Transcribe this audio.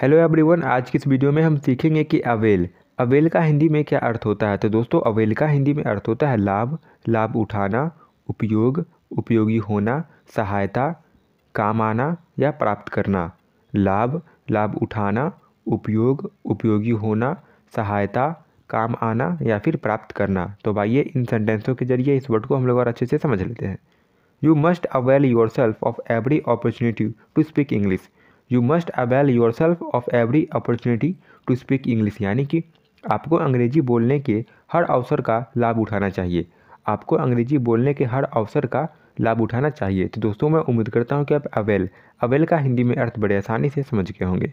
hello everyone आज की इस वीडियो में हम सीखेंगे कि अवेल अवेल का हिंदी में क्या अर्थ होता है तो दोस्तों अवेल का हिंदी में अर्थ होता है लाभ लाभ उठाना उपयोग उपयोगी होना सहायता काम आना या प्राप्त करना लाभ लाभ उठाना उपयोग उपयोगी होना सहायता काम आना या फिर प्राप्त करना तो ये इन सेंटेंसों के जरिए इस वर्ड को हम लोग और अच्छे से समझ लेते हैं you must avail yourself of every opportunity to speak English you must avail yourself of every opportunity to speak English यानी कि आपको अंग्रेजी बोलने के हर अवसर का लाभ उठाना चाहिए आपको अंग्रेजी बोलने के हर अवसर का लाभ उठाना चाहिए तो दोस्तों मैं उम्मीद करता हूँ कि आप अवेल अवेल का हिंदी में अर्थ बड़े आसानी से समझ गए होंगे